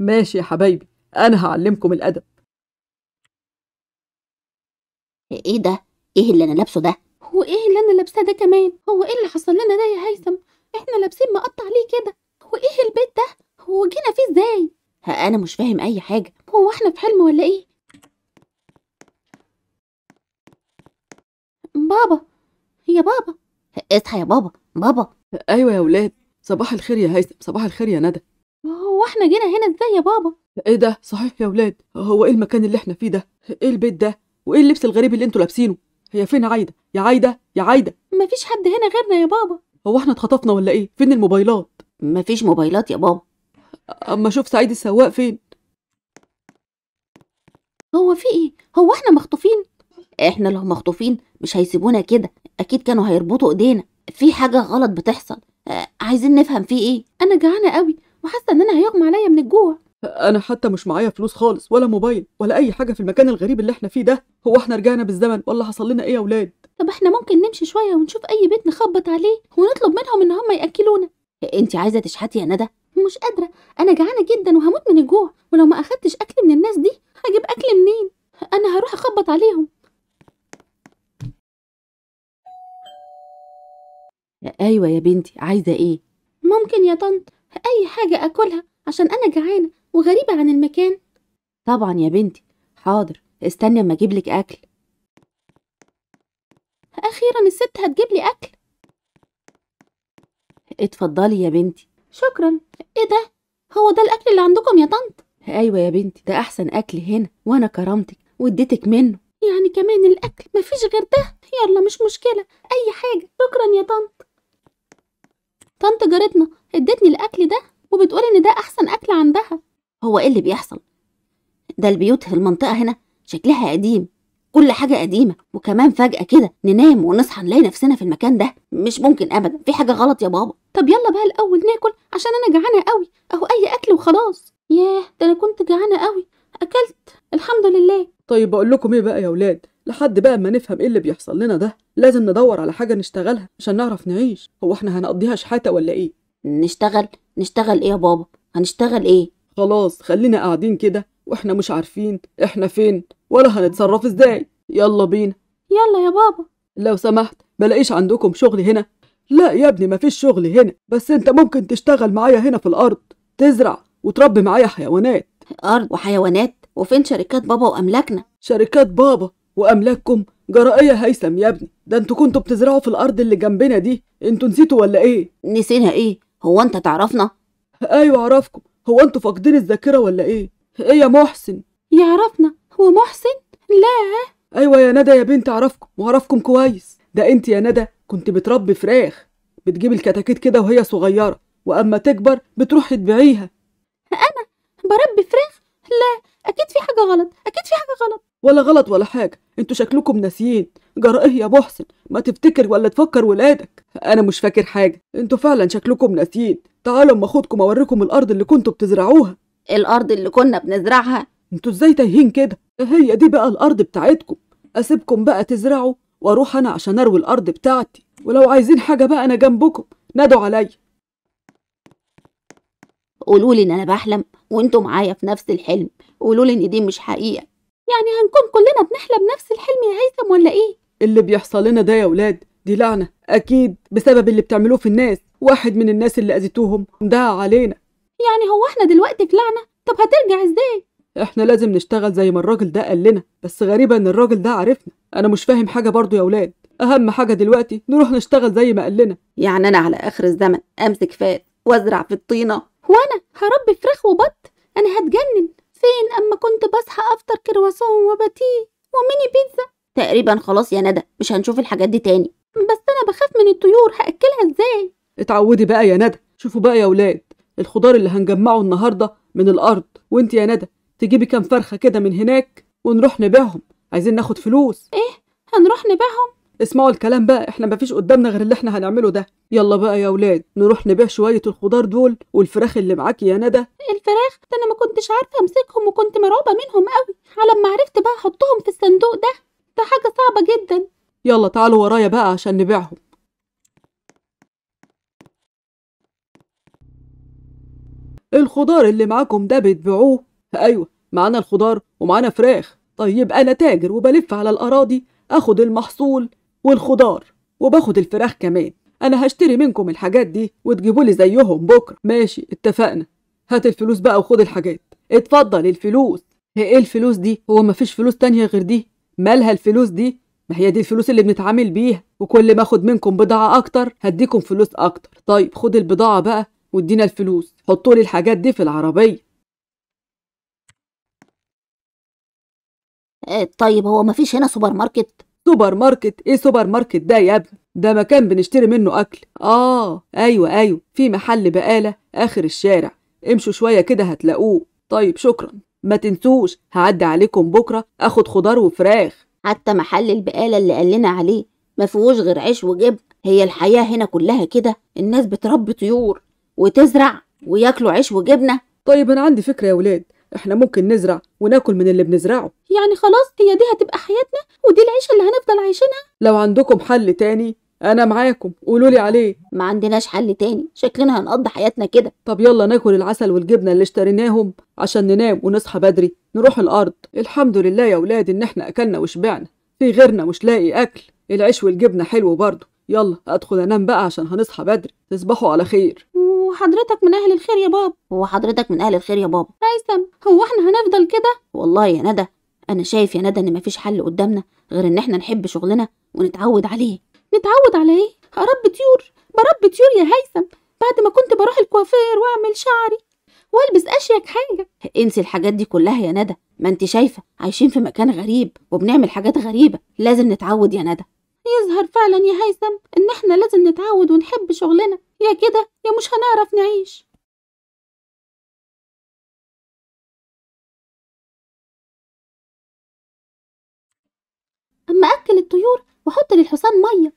ماشي يا حبايبي أنا هعلمكم الأدب ايه ده ايه اللي انا لابسه ده هو ايه اللي انا لابساه ده كمان هو ايه اللي حصل لنا ده يا هيثم احنا لابسين مقطع ليه كده هو ايه البيت ده هو جينا فيه ازاي ها انا مش فاهم اي حاجه هو احنا في حلم ولا ايه بابا يا بابا اصحى يا بابا بابا ايوه يا ولاد صباح الخير يا هيثم صباح الخير يا ندى واحنا جينا هنا ازاي يا بابا ايه ده صحيح يا ولاد هو ايه المكان اللي احنا فيه ده ايه البيت ده وايه اللبس الغريب اللي انتوا لابسينه هي فين عايده يا عايده يا عايده مفيش حد هنا غيرنا يا بابا هو احنا اتخطفنا ولا ايه فين الموبايلات مفيش موبايلات يا بابا اما اشوف سعيد السواق فين هو في ايه هو احنا مخطوفين احنا لو مخطوفين مش هيسيبونا كده اكيد كانوا هيربطوا ايدينا في حاجه غلط بتحصل آه، عايزين نفهم في ايه انا جعانه قوي وحاسه ان انا هيغمى عليا من الجوع انا حتى مش معايا فلوس خالص ولا موبايل ولا اي حاجه في المكان الغريب اللي احنا فيه ده هو احنا رجعنا بالزمن ولا حصل لنا ايه يا اولاد طب احنا ممكن نمشي شويه ونشوف اي بيت نخبط عليه ونطلب منهم ان هم ياكلونا انت عايزه تشحتي يا ندى مش قادره انا جعانه جدا وهموت من الجوع ولو ما اخدتش اكل من الناس دي هجيب اكل منين انا هروح اخبط عليهم ايوه يا بنتي عايزه ايه ممكن يا طنط أي حاجة أكلها عشان أنا جعانة وغريبة عن المكان طبعا يا بنتي حاضر استني أما أجيبلك أكل أخيرا الست هتجيبلي أكل اتفضلي يا بنتي شكرا ايه ده هو ده الأكل اللي عندكم يا طنط أيوة يا بنتي ده أحسن أكل هنا وأنا كرمتك واديتك منه يعني كمان الأكل مفيش غير ده يلا مش مشكلة أي حاجة شكرا يا طنط طنط جارتنا ادتني الاكل ده وبتقول ان ده احسن اكل عندها هو ايه اللي بيحصل ده البيوت في المنطقه هنا شكلها قديم كل حاجه قديمه وكمان فجاه كده ننام ونصحى نلاقي نفسنا في المكان ده مش ممكن ابدا في حاجه غلط يا بابا طب يلا بقى الاول ناكل عشان انا جعانه قوي اهو اي اكل وخلاص ياه ده انا كنت جعانه قوي اكلت الحمد لله طيب اقول لكم ايه بقى يا ولاد لحد بقى ما نفهم ايه اللي بيحصل لنا ده لازم ندور على حاجه نشتغلها عشان نعرف نعيش هو احنا هنقضيها شحاته ولا ايه نشتغل نشتغل ايه يا بابا هنشتغل ايه خلاص خلينا قاعدين كده واحنا مش عارفين احنا فين ولا هنتصرف ازاي يلا بينا يلا يا بابا لو سمحت بلاقيش عندكم شغل هنا لا يا ابني مفيش شغل هنا بس انت ممكن تشتغل معايا هنا في الارض تزرع وتربي معايا حيوانات ارض وحيوانات وفين شركات بابا واملاكنا شركات بابا وأملاككم جرائية هيثم يا ابني ده انتوا كنتوا بتزرعوا في الأرض اللي جنبنا دي انتوا نسيتوا ولا إيه؟ نسينا إيه؟ هو أنت تعرفنا؟ أيوة أعرفكم هو انتوا فاقدين الذاكرة ولا إيه؟ إيه يا محسن؟ يعرفنا هو محسن؟ لا أيوة يا ندى يا بنت أعرفكم وأعرفكم كويس ده أنت يا ندى كنت بتربي فراخ بتجيب الكتاكيت كده وهي صغيرة وأما تكبر بتروحي تبيعيها أنا بربي فراخ؟ لا أكيد في حاجة غلط أكيد في حاجة غلط ولا غلط ولا حاجة انتوا شكلكم ناسيين ايه يا محسن ما تفتكر ولا تفكر ولادك انا مش فاكر حاجه انتوا فعلا شكلكم ناسيين تعالوا اما اخدكم اوريكم الارض اللي كنتوا بتزرعوها الارض اللي كنا بنزرعها انتوا ازاي تايهين كده إيه هي دي بقى الارض بتاعتكم اسيبكم بقى تزرعوا واروح انا عشان اروي الارض بتاعتي ولو عايزين حاجه بقى انا جنبكم نادوا عليا قولوا لي ان انا بحلم وانتوا معايا في نفس الحلم قولوا لي ان دي مش حقيقه يعني هنكون كلنا بنحلم نفس الحلم يا هيثم ولا ايه اللي بيحصل لنا ده يا ولاد دي لعنه اكيد بسبب اللي بتعملوه في الناس واحد من الناس اللي اذيتوهم ده علينا يعني هو احنا دلوقتي في لعنه طب هترجع ازاي احنا لازم نشتغل زي ما الراجل ده قال لنا بس غريبه ان الراجل ده عارفنا انا مش فاهم حاجه برضو يا ولاد اهم حاجه دلوقتي نروح نشتغل زي ما قال لنا يعني انا على اخر الزمن امسك فات وازرع في الطينه وانا هربي فراخ وبط انا هتجنن فين أما كنت بصحى أفطر كرواسون وباتيه وميني بيتزا تقريبا خلاص يا ندى مش هنشوف الحاجات دي تاني بس أنا بخاف من الطيور هأكلها إزاي اتعودي بقى يا ندى شوفوا بقى يا ولاد الخضار اللي هنجمعه النهارده من الأرض وأنت يا ندى تجيبي كام فرخة كده من هناك ونروح نبيعهم عايزين ناخد فلوس إيه هنروح نبيعهم اسمعوا الكلام بقى احنا مفيش قدامنا غير اللي احنا هنعمله ده يلا بقى يا ولاد نروح نبيع شويه الخضار دول والفراخ اللي معاك يا ندى الفراخ ده انا ما كنتش عارفه امسكهم وكنت مرعوبه منهم قوي على ما عرفت بقى احطهم في الصندوق ده ده حاجه صعبه جدا يلا تعالوا ورايا بقى عشان نبيعهم الخضار اللي معاكم ده بتبيعوه ايوه معانا الخضار ومعانا فراخ طيب انا تاجر وبلف على الاراضي اخد المحصول والخضار وباخد الفراخ كمان انا هشتري منكم الحاجات دي وتجيبوا لي زيهم بكره ماشي اتفقنا هات الفلوس بقى وخد الحاجات اتفضل الفلوس هي ايه الفلوس دي هو مفيش فلوس تانية غير دي مالها الفلوس دي ما هي دي الفلوس اللي بنتعامل بيها وكل ما اخد منكم بضاعه اكتر هديكم فلوس اكتر طيب خد البضاعه بقى وادينا الفلوس حطوا لي الحاجات دي في العربيه آه، طيب هو مفيش هنا سوبر ماركت سوبر ماركت ايه سوبر ماركت ده يا ابني ده مكان بنشتري منه اكل اه ايوه ايوه في محل بقاله اخر الشارع امشوا شويه كده هتلاقوه طيب شكرا ما تنسوش هعدي عليكم بكره اخد خضار وفراخ حتى محل البقاله اللي قال لنا عليه ما فيهوش غير عيش وجبن هي الحياه هنا كلها كده الناس بتربي طيور وتزرع وياكلوا عيش وجبنه طيب انا عندي فكره يا ولاد احنا ممكن نزرع وناكل من اللي بنزرعه يعني خلاص هي دي هتبقى حياتنا ودي العيشه اللي هنفضل عايشينها لو عندكم حل تاني انا معاكم قولوا لي عليه ما عندناش حل تاني شكلنا هنقضي حياتنا كده طب يلا ناكل العسل والجبنه اللي اشتريناهم عشان ننام ونصحى بدري نروح الارض الحمد لله يا ولاد ان احنا اكلنا وشبعنا في غيرنا مش لاقي اكل العيش والجبنه حلو برضه يلا ادخل انام بقى عشان هنصحى بدري تصبحوا على خير وحضرتك من أهل الخير يا بابا هو حضرتك من أهل الخير يا بابا هيثم هو احنا هنفضل كده والله يا ندى أنا شايف يا ندى إن مفيش حل قدامنا غير إن احنا نحب شغلنا ونتعود عليه نتعود على إيه؟ أربي طيور بربي طيور يا هيثم بعد ما كنت بروح الكوافير وأعمل شعري والبس اشيك حاجه انسي الحاجات دي كلها يا ندى ما انت شايفه عايشين في مكان غريب وبنعمل حاجات غريبه لازم نتعود يا ندى يظهر فعلا يا هيثم ان احنا لازم نتعود ونحب شغلنا يا كده يا مش هنعرف نعيش أما أكل الطيور وحط للحصان مية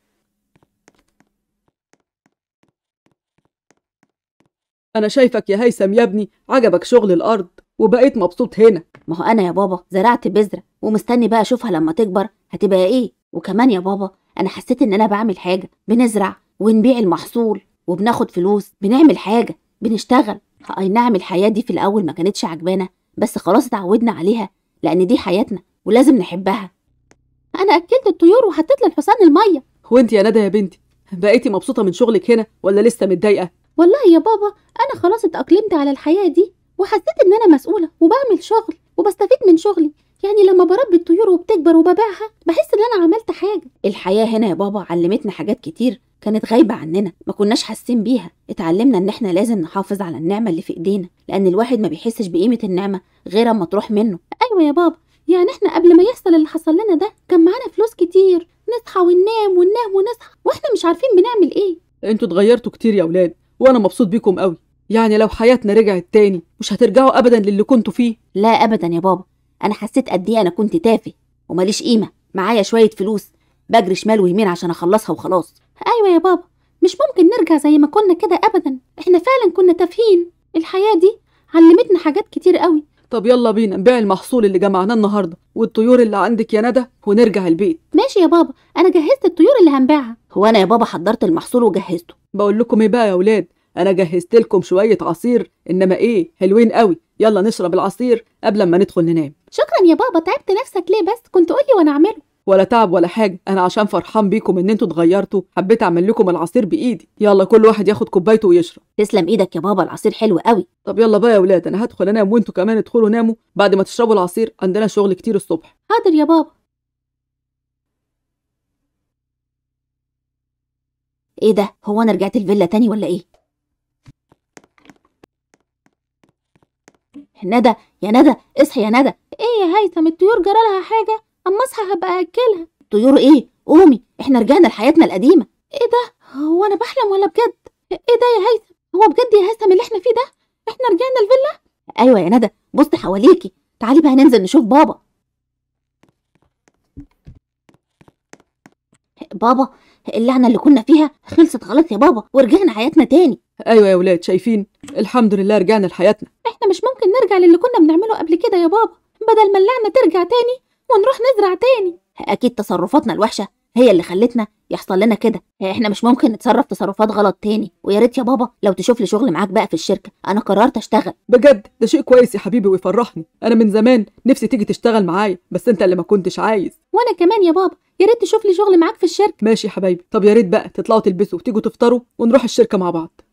أنا شايفك يا هيثم يا ابني عجبك شغل الأرض وبقيت مبسوط هنا ما هو أنا يا بابا زرعت بذرة ومستني بقى أشوفها لما تكبر هتبقى إيه وكمان يا بابا أنا حسيت إن أنا بعمل حاجة بنزرع ونبيع المحصول وبناخد فلوس بنعمل حاجة بنشتغل اي نعم الحياة دي في الأول ما كانتش عجبانة بس خلاص اتعودنا عليها لأن دي حياتنا ولازم نحبها أنا أكلت الطيور وحطيت للحصان المية وانت يا ندى يا بنتي بقيتي مبسوطة من شغلك هنا ولا لسه متضايقة؟ والله يا بابا أنا خلاص اتأقلمت على الحياة دي وحسيت إن أنا مسؤولة وبعمل شغل وبستفيد من شغلي يعني لما بربي الطيور وبتكبر وببيعها بحس إن أنا عملت حاجة الحياة هنا يا بابا علمتنا حاجات كتير كانت غايبة عننا ما كناش حاسين بيها اتعلمنا ان احنا لازم نحافظ على النعمة اللي في ايدينا لان الواحد ما بيحسش بقيمة النعمة غير اما تروح منه ايوه يا بابا يعني احنا قبل ما يحصل اللي حصل لنا ده كان معانا فلوس كتير نصحى وننام وننام ونصحى واحنا مش عارفين بنعمل ايه انتوا اتغيرتوا كتير يا اولاد وانا مبسوط بيكم قوي يعني لو حياتنا رجعت تاني مش هترجعوا ابدا للي كنتوا فيه لا ابدا يا بابا انا حسيت قد ايه انا كنت تافه وماليش قيمه معايا شويه فلوس بجري شمال ويمين عشان اخلصها وخلاص أيوة يا بابا مش ممكن نرجع زي ما كنا كده أبدا إحنا فعلا كنا تافهين الحياة دي علمتنا حاجات كتير قوي طب يلا بينا نبيع المحصول اللي جمعناه النهارده والطيور اللي عندك يا ندى ونرجع البيت ماشي يا بابا انا جهزت الطيور اللي هنبيعها هو انا يا بابا حضرت المحصول وجهزته بقول لكم ايه بقى يا ولاد انا جهزت لكم شويه عصير انما ايه حلوين قوي يلا نشرب العصير قبل ما ندخل ننام شكرا يا بابا تعبت نفسك ليه بس كنت قولي وانا اعمله ولا تعب ولا حاجه انا عشان فرحان بيكم ان انتوا اتغيرتوا حبيت اعمل لكم العصير بايدي يلا كل واحد ياخد كوبايته ويشرب تسلم ايدك يا بابا العصير حلو قوي طب يلا بقى يا ولاد انا هدخل انام وانتوا كمان ادخلوا ناموا بعد ما تشربوا العصير عندنا شغل كتير الصبح حاضر يا بابا ايه ده هو انا رجعت الفيلا تاني ولا ايه ندى يا ندى اصحي يا ندى ايه يا هيثم الطيور جرالها حاجه اما اصحى هبقى اكلها طيور ايه قومي احنا رجعنا لحياتنا القديمه ايه ده هو انا بحلم ولا بجد ايه ده يا هيثم هو بجد يا هيثم اللي احنا فيه ده احنا رجعنا الفيلا ايوه يا ندى بصي حواليكي تعالي بقى ننزل نشوف بابا بابا اللعنه اللي كنا فيها خلصت خلاص يا بابا ورجعنا حياتنا تاني ايوه يا ولاد شايفين الحمد لله رجعنا لحياتنا احنا مش ممكن نرجع للي كنا بنعمله قبل كده يا بابا بدل ما اللعنه ترجع تاني ونروح نزرع تاني أكيد تصرفاتنا الوحشة هي اللي خلتنا يحصل لنا كده احنا مش ممكن نتصرف تصرفات غلط تاني ويا ريت يا بابا لو تشوف لي شغل معاك بقى في الشركه انا قررت اشتغل بجد ده شيء كويس يا حبيبي ويفرحني انا من زمان نفسي تيجي تشتغل معايا بس انت اللي ما كنتش عايز وانا كمان يا بابا يا ريت تشوف لي شغل معاك في الشركه ماشي يا حبايبي طب يا ريت بقى تطلعوا تلبسوا وتيجوا تفطروا ونروح الشركه مع بعض